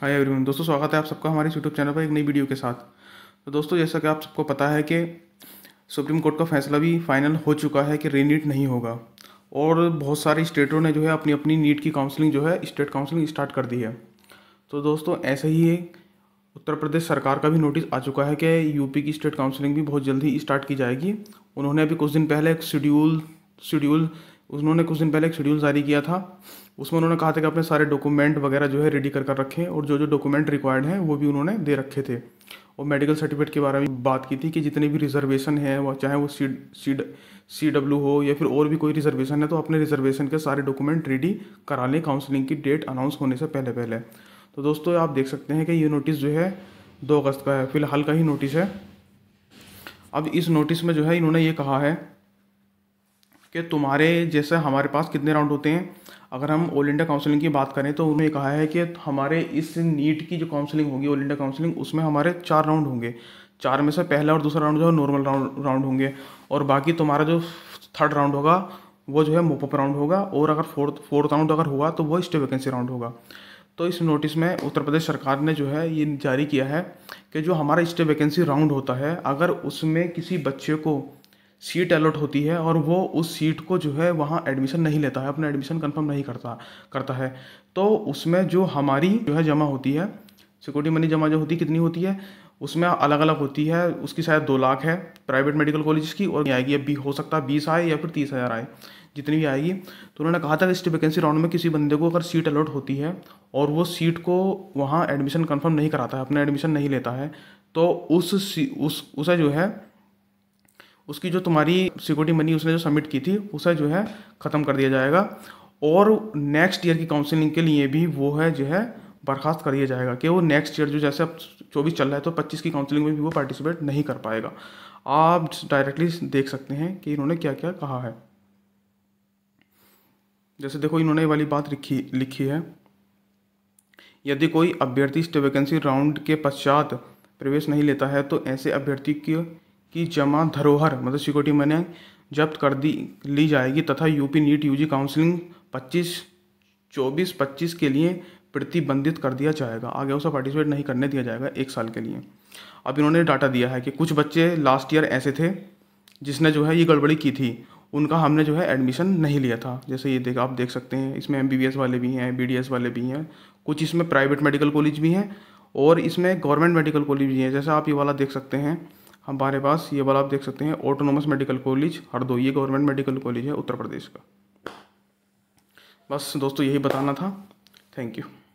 hi everyone दोस्तों स्वागत है आप सबका हमारे यूट्यूब चैनल पर एक नई वीडियो के साथ तो दोस्तों जैसा कि आप सबको पता है कि सुप्रीम कोर्ट का फैसला भी फाइनल हो चुका है कि रीनीट नहीं होगा और बहुत सारे स्टेटों ने जो है अपनी अपनी नीट की काउंसलिंग जो है स्टेट काउंसलिंग स्टार्ट कर दी है तो दोस्तों ऐसे ही उत्तर प्रदेश सरकार का भी नोटिस आ चुका है कि यूपी की स्टेट काउंसलिंग भी बहुत जल्दी स्टार्ट की जाएगी उन्होंने अभी कुछ दिन पहले एक शेड्यूल शेड्यूल उन्होंने कुछ दिन पहले एक शेड्यूल जारी किया था उसमें उन्होंने कहा था कि अपने सारे डॉक्यूमेंट वगैरह जो है रेडी कर कर रखें और जो जो डॉक्यूमेंट रिक्वायर्ड हैं वो भी उन्होंने दे रखे थे और मेडिकल सर्टिफिकेट के बारे में बात की थी कि जितने भी रिजर्वेशन है वो चाहे वो सी सी सी डब्ल्यू हो या फिर और भी कोई रिजर्वेशन है तो अपने रिजर्वेशन के सारे डॉक्यूमेंट रेडी करा लें काउंसलिंग की डेट अनाउंस होने से पहले पहले तो दोस्तों आप देख सकते हैं कि ये नोटिस जो है दो अगस्त का है फिलहाल का ही नोटिस है अब इस नोटिस में जो है इन्होंने ये कहा है कि तुम्हारे जैसे हमारे पास कितने राउंड होते हैं अगर हम ऑल इंडिया काउंसलिंग की बात करें तो उन्होंने कहा है कि हमारे इस नीट की जो काउंसलिंग होगी ऑल इंडिया काउंसलिंग उसमें हमारे चार राउंड होंगे चार में से पहला और दूसरा राउंड जो है नॉर्मल राउंड राउंड होंगे और बाकी तुम्हारा जो थर्ड राउंड होगा वो जो है मोपअप राउंड होगा और अगर फोर्थ फोर्थ राउंड अगर हुआ तो वो स्टे वैकेंसी राउंड होगा तो इस नोटिस में उत्तर प्रदेश सरकार ने जो है ये जारी किया है कि जो हमारा स्टे वैकेंसी राउंड होता है अगर उसमें किसी बच्चे को सीट अलॉट होती है और वो उस सीट को जो है वहाँ एडमिशन नहीं लेता है अपना एडमिशन कंफर्म नहीं करता करता है तो उसमें जो हमारी जो है जमा होती है सिक्योरिटी मनी जमा जो होती है कितनी होती है उसमें अलग अलग होती है उसकी शायद दो लाख है प्राइवेट मेडिकल कॉलेज की और आएगी अब भी हो सकता है बीस आए या फिर तीस हज़ार आए जितनी भी आएगी तो उन्होंने कहा था कि इस वैकेंसी राउंड में किसी बंदे को अगर सीट अलॉट होती है और वो सीट को वहाँ एडमिशन कंफर्म नहीं कराता है अपना एडमिशन नहीं लेता है तो उस उस उसे जो है उसकी जो तुम्हारी सिक्योरिटी मनी उसने जो सबमिट की थी उसे जो है ख़त्म कर दिया जाएगा और नेक्स्ट ईयर की काउंसलिंग के लिए भी वो है जो है बर्खास्त कर दिया जाएगा कि वो नेक्स्ट ईयर जो जैसे अब चौबीस चल रहा है तो पच्चीस की काउंसलिंग में भी वो पार्टिसिपेट नहीं कर पाएगा आप डायरेक्टली देख सकते हैं कि इन्होंने क्या क्या कहा है जैसे देखो इन्होंने वाली बात लिखी लिखी है यदि कोई अभ्यर्थी वैकेंसी राउंड के पश्चात प्रवेश नहीं लेता है तो ऐसे अभ्यर्थी की की जमा धरोहर मतलब सिक्योरिटी मैंने जब्त कर दी ली जाएगी तथा यूपी नीट यूजी काउंसलिंग पच्चीस चौबीस पच्चीस के लिए प्रतिबंधित कर दिया जाएगा आगे उसे पार्टिसिपेट नहीं करने दिया जाएगा एक साल के लिए अब इन्होंने डाटा दिया है कि कुछ बच्चे लास्ट ईयर ऐसे थे जिसने जो है ये गड़बड़ी की थी उनका हमने जो है एडमिशन नहीं लिया था जैसे ये देख आप देख सकते हैं इसमें एम वाले भी हैं बी वाले भी हैं कुछ इसमें प्राइवेट मेडिकल कॉलेज भी हैं और इसमें गवर्नमेंट मेडिकल कॉलेज भी हैं जैसे आप ये वाला देख सकते हैं हमारे पास ये वाला आप देख सकते हैं ऑटोनोमस मेडिकल कॉलेज हरदोई ये गवर्नमेंट मेडिकल कॉलेज है उत्तर प्रदेश का बस दोस्तों यही बताना था थैंक यू